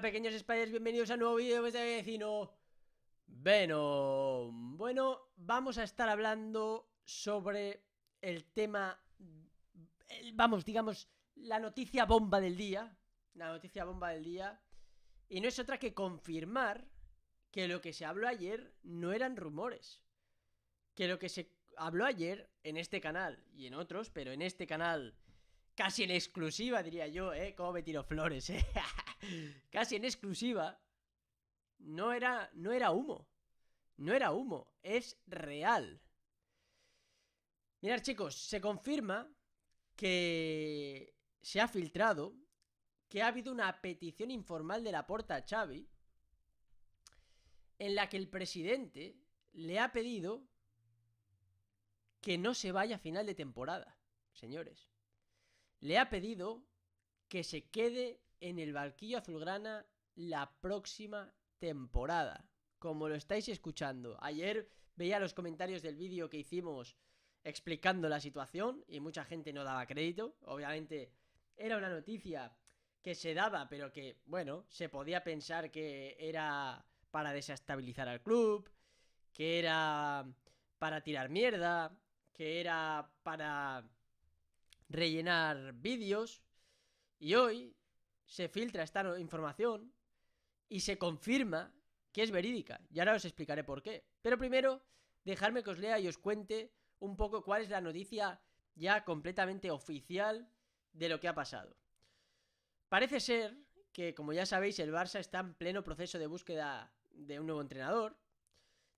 pequeños spiders, bienvenidos a un nuevo vídeo de vecino Bueno, vamos a estar hablando sobre el tema, vamos, digamos, la noticia bomba del día La noticia bomba del día Y no es otra que confirmar que lo que se habló ayer no eran rumores Que lo que se habló ayer en este canal y en otros, pero en este canal casi en exclusiva, diría yo, ¿eh? Cómo me tiro flores, ¿eh? casi en exclusiva. No era, no era humo. No era humo, es real. Mirad, chicos, se confirma que se ha filtrado que ha habido una petición informal de la porta a Xavi en la que el presidente le ha pedido que no se vaya a final de temporada, señores le ha pedido que se quede en el barquillo azulgrana la próxima temporada. Como lo estáis escuchando, ayer veía los comentarios del vídeo que hicimos explicando la situación y mucha gente no daba crédito. Obviamente era una noticia que se daba, pero que, bueno, se podía pensar que era para desestabilizar al club, que era para tirar mierda, que era para rellenar vídeos y hoy se filtra esta información y se confirma que es verídica. Y ahora os explicaré por qué. Pero primero, dejadme que os lea y os cuente un poco cuál es la noticia ya completamente oficial de lo que ha pasado. Parece ser que, como ya sabéis, el Barça está en pleno proceso de búsqueda de un nuevo entrenador.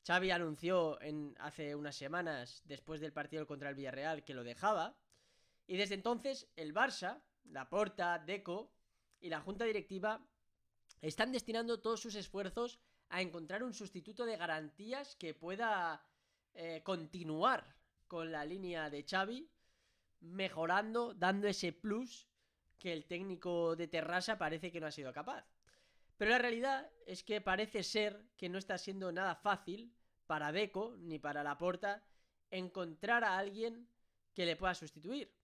Xavi anunció hace unas semanas, después del partido contra el Villarreal, que lo dejaba. Y desde entonces el Barça, la Porta, Deco y la Junta Directiva están destinando todos sus esfuerzos a encontrar un sustituto de garantías que pueda eh, continuar con la línea de Xavi, mejorando, dando ese plus que el técnico de Terrassa parece que no ha sido capaz. Pero la realidad es que parece ser que no está siendo nada fácil para Deco ni para Laporta encontrar a alguien que le pueda sustituir.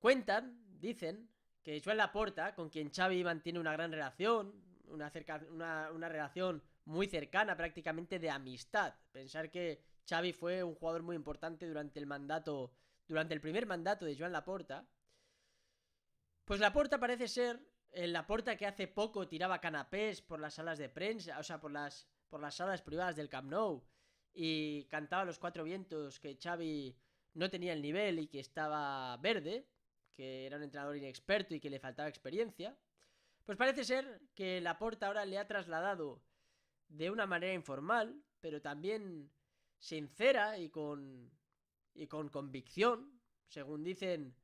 Cuentan, dicen, que Joan Laporta, con quien Xavi mantiene una gran relación, una, cerca, una, relación muy cercana, prácticamente de amistad. Pensar que Xavi fue un jugador muy importante durante el mandato, durante el primer mandato de Joan Laporta. Pues Laporta parece ser el Laporta que hace poco tiraba canapés por las salas de prensa, o sea, por las, por las salas privadas del Camp Nou y cantaba los cuatro vientos que Xavi no tenía el nivel y que estaba verde que era un entrenador inexperto y que le faltaba experiencia, pues parece ser que Laporta ahora le ha trasladado de una manera informal, pero también sincera y con, y con convicción, según dicen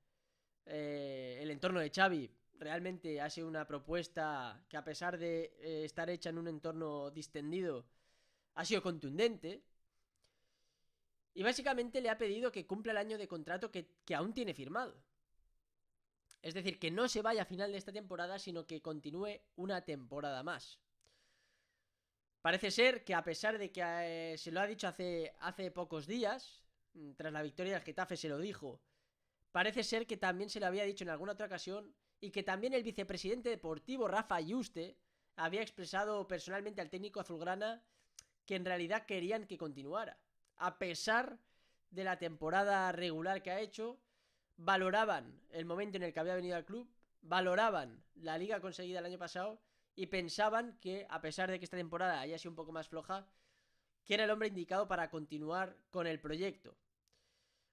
eh, el entorno de Xavi, realmente ha sido una propuesta que a pesar de eh, estar hecha en un entorno distendido, ha sido contundente. Y básicamente le ha pedido que cumpla el año de contrato que aún tiene firmado. Es decir, que no se vaya a final de esta temporada, sino que continúe una temporada más. Parece ser que a pesar de que eh, se lo ha dicho hace, hace pocos días, mm, tras la victoria del Getafe se lo dijo, parece ser que también se lo había dicho en alguna otra ocasión y que también el vicepresidente deportivo Rafa Ayuste había expresado personalmente al técnico azulgrana que en realidad querían que continuara, a pesar de la temporada regular que ha hecho valoraban el momento en el que había venido al club, valoraban la liga conseguida el año pasado y pensaban que, a pesar de que esta temporada haya sido un poco más floja, que era el hombre indicado para continuar con el proyecto.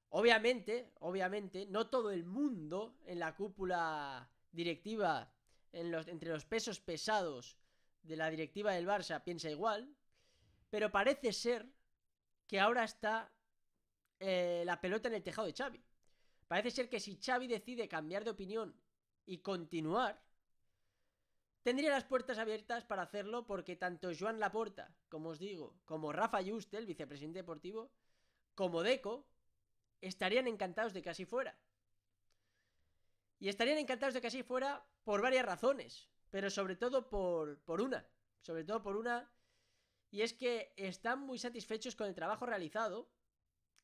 Obviamente, obviamente, no todo el mundo en la cúpula directiva, entre los pesos pesados de la directiva del Barça, piensa igual, pero parece ser que ahora está eh, la pelota en el tejado de Xavi. Parece ser que si Xavi decide cambiar de opinión y continuar, tendría las puertas abiertas para hacerlo porque tanto Joan Laporta, como os digo, como Rafa Juste, el vicepresidente deportivo, como Deco, estarían encantados de que así fuera. Y estarían encantados de que así fuera por varias razones, pero sobre todo por, por una, sobre todo por una, y es que están muy satisfechos con el trabajo realizado,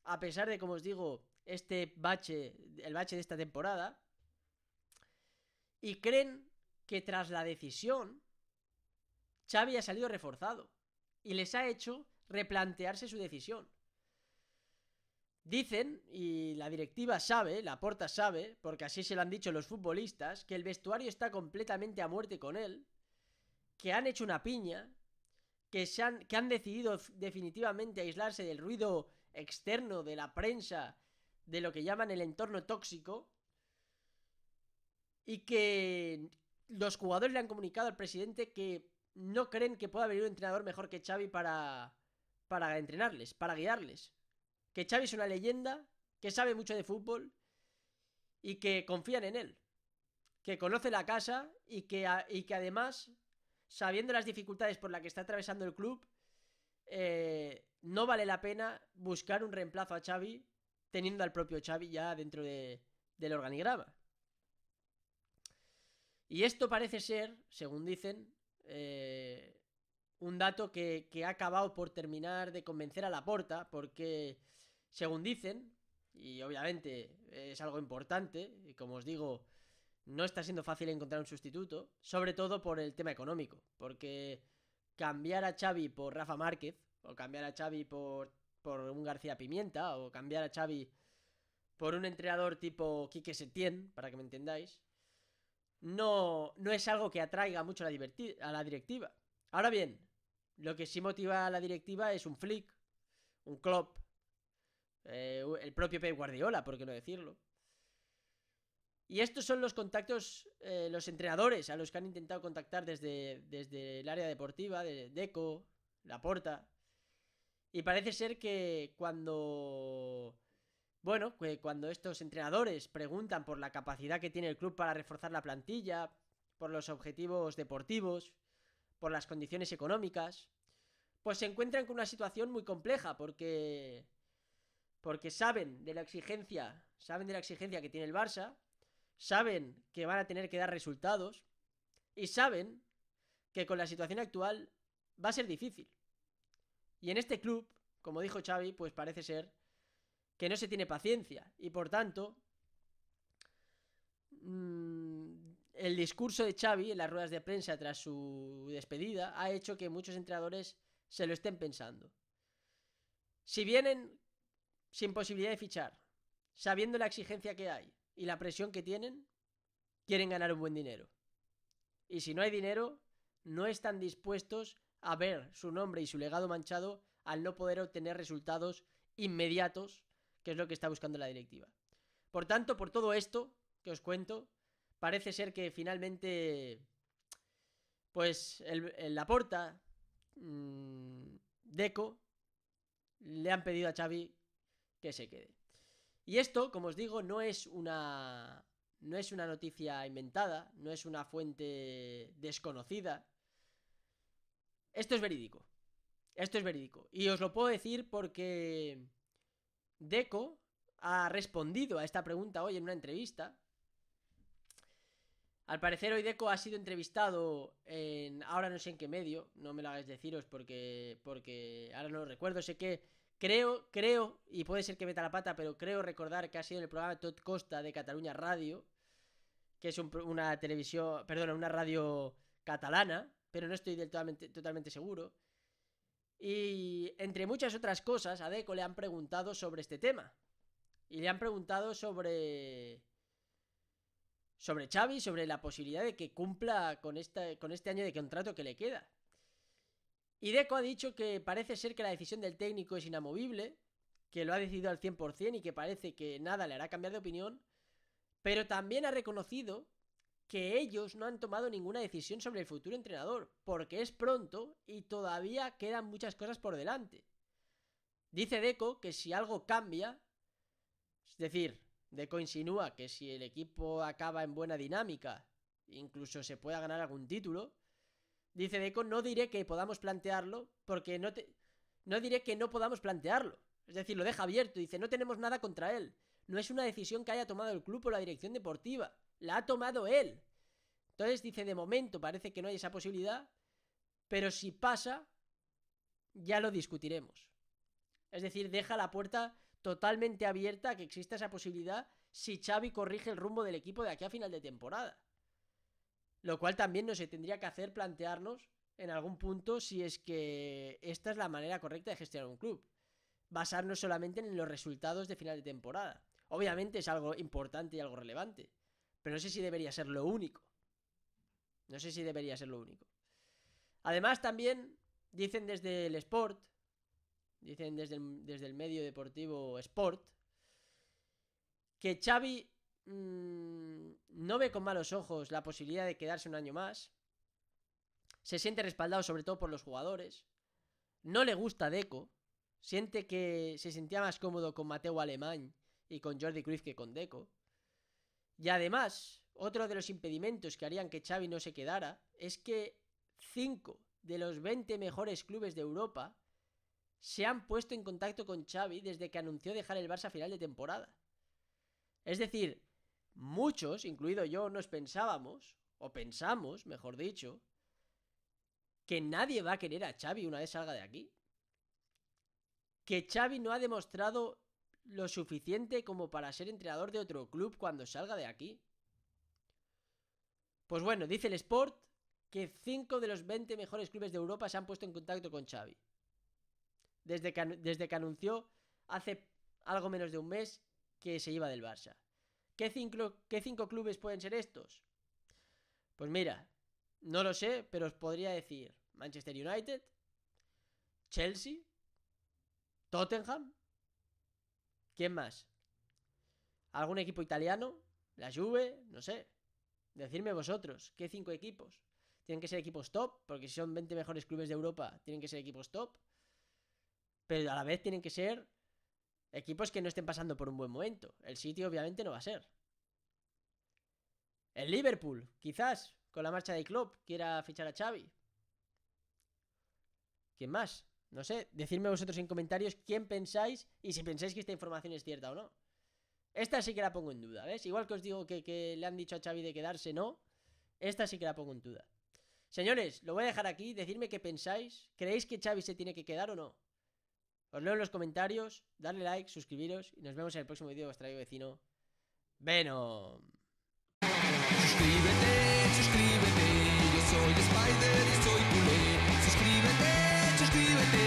a pesar de, como os digo, este bache, el bache de esta temporada, y creen que tras la decisión, Xavi ha salido reforzado y les ha hecho replantearse su decisión. Dicen, y la directiva sabe, la porta sabe, porque así se lo han dicho los futbolistas, que el vestuario está completamente a muerte con él, que han hecho una piña, que, que han decidido definitivamente aislarse del ruido externo de la prensa de lo que llaman el entorno tóxico y que los jugadores le han comunicado al presidente que no creen que pueda haber un entrenador mejor que Xavi para, para entrenarles, para guiarles. Que Xavi es una leyenda, que sabe mucho de fútbol y que confían en él. Que conoce la casa y que, y que además, sabiendo las dificultades por las que está atravesando el club, eh, no vale la pena buscar un reemplazo a Xavi teniendo al propio Xavi ya dentro del organigrama. Y esto parece ser, según dicen, eh, un dato que, ha acabado por terminar de convencer a Laporta, porque, según dicen, y obviamente es algo importante, y como os digo, no está siendo fácil encontrar un sustituto, sobre todo por el tema económico, porque cambiar a Xavi por Rafa Márquez, o cambiar a Xavi por por un García Pimienta o cambiar a Xavi por un entrenador tipo Quique Setién, para que me entendáis, no, no es algo que atraiga mucho a la, directiva. Ahora bien, lo que sí motiva a la directiva es un flick, un club, eh, el propio Pep Guardiola, por qué no decirlo. Y estos son los contactos, eh, los entrenadores a los que han intentado contactar desde, desde el área deportiva, de Deco, Laporta. Y parece ser que cuando... Bueno, cuando estos entrenadores preguntan por la capacidad que tiene el club para reforzar la plantilla, por los objetivos deportivos, por las condiciones económicas, pues se encuentran con una situación muy compleja porque porque saben de la exigencia, saben de la exigencia que tiene el Barça, saben que van a tener que dar resultados y saben que con la situación actual va a ser difícil. Y en este club, como dijo Xavi, pues parece ser que no se tiene paciencia y por tanto mm, el discurso de Xavi en las ruedas de prensa tras su despedida ha hecho que muchos entrenadores se lo estén pensando. Si vienen sin posibilidad de fichar, sabiendo la exigencia que hay y la presión que tienen, quieren ganar un buen dinero. Y si no hay dinero, no están dispuestos a ver su nombre y su legado manchado al no poder obtener resultados inmediatos, que es lo que está buscando la directiva. Por tanto, por todo esto que os cuento, parece ser que finalmente, pues, en la porta, mm, Deco, le han pedido a Xavi que se quede. Y esto, como os digo, no es una no es una noticia inventada, no es una fuente desconocida, esto es verídico. Esto es verídico. Y os lo puedo decir porque Deco ha respondido a esta pregunta hoy en una entrevista. Al parecer hoy Deco ha sido entrevistado en ahora no sé en qué medio, no me lo hagáis deciros porque porque ahora no lo recuerdo, sé que creo creo y puede ser que meta la pata, pero creo recordar que ha sido en el programa Tot Costa de Cataluña Radio, que es una televisión, perdona, una radio catalana pero no estoy totalmente, seguro. Y entre muchas otras cosas, a Deco le han preguntado sobre este tema. Y le han preguntado sobre. Sobre Xavi, sobre la posibilidad de que cumpla con, con este año de contrato que le queda. Y Deco ha dicho que parece ser que la decisión del técnico es inamovible, que lo ha decidido al 100% y que parece que nada le hará cambiar de opinión. Pero también ha reconocido que ellos no han tomado ninguna decisión sobre el futuro entrenador, porque es pronto y todavía quedan muchas cosas por delante. Dice Deco que si algo cambia, es decir, Deco insinúa que si el equipo acaba en buena dinámica, incluso se pueda ganar algún título, dice Deco, no diré que podamos plantearlo, porque no te... No diré que no podamos plantearlo. Es decir, lo deja abierto, dice, no tenemos nada contra él. No es una decisión que haya tomado el club o la dirección deportiva la ha tomado él. Entonces dice, de momento parece que no hay esa posibilidad, pero si pasa, ya lo discutiremos. Es decir, deja la puerta totalmente abierta a que exista esa posibilidad si Xavi corrige el rumbo del equipo de aquí a final de temporada. Lo cual también nos tendría que hacer plantearnos en algún punto si es que esta es la manera correcta de gestionar un club. Basarnos solamente en los resultados de final de temporada. Obviamente es algo importante y algo relevante. Pero no sé si debería ser lo único. No sé si debería ser lo único. Además, también dicen desde el Sport, dicen desde el, medio deportivo Sport, que Xavi mm, no ve con malos ojos la posibilidad de quedarse un año más. Se siente respaldado sobre todo por los jugadores. No le gusta Deco. Siente que se sentía más cómodo con Mateo Alemán y con Jordi Cruz que con Deco. Y además, otro de los impedimentos que harían que Xavi no se quedara es que 5 de los 20 mejores clubes de Europa se han puesto en contacto con Xavi desde que anunció dejar el Barça a final de temporada. Es decir, muchos, incluido yo, nos pensábamos, o pensamos, mejor dicho, que nadie va a querer a Xavi una vez salga de aquí. Que Xavi no ha demostrado lo suficiente como para ser entrenador de otro club cuando salga de aquí? Pues bueno, dice el Sport que 5 de los 20 mejores clubes de Europa se han puesto en contacto con Xavi. Desde que, desde que anunció hace algo menos de un mes que se iba del Barça. ¿Qué cinco, ¿Qué cinco clubes pueden ser estos? Pues mira, no lo sé, pero os podría decir Manchester United, Chelsea, Tottenham, ¿Quién más? ¿Algún equipo italiano? ¿La Juve? No sé. Decidme vosotros, ¿qué cinco equipos? Tienen que ser equipos top, porque si son 20 mejores clubes de Europa, tienen que ser equipos top. Pero a la vez tienen que ser equipos que no estén pasando por un buen momento. El sitio, obviamente no va a ser. El Liverpool, quizás, con la marcha de Klopp, quiera fichar a Xavi. ¿Quién más? No sé, decidme vosotros en comentarios quién pensáis y si pensáis que esta información es cierta o no. Esta sí que la pongo en duda, ¿ves? Igual que os digo que, le han dicho a Xavi de quedarse, no. Esta sí que la pongo en duda. Señores, lo voy a dejar aquí. Decidme qué pensáis. ¿Creéis que Xavi se tiene que quedar o no? Os leo en los comentarios. Darle like, suscribiros y nos vemos en el próximo vídeo de os traigo vecino. Venom. Suscríbete, suscríbete. Yo soy Spider soy Suscríbete, suscríbete.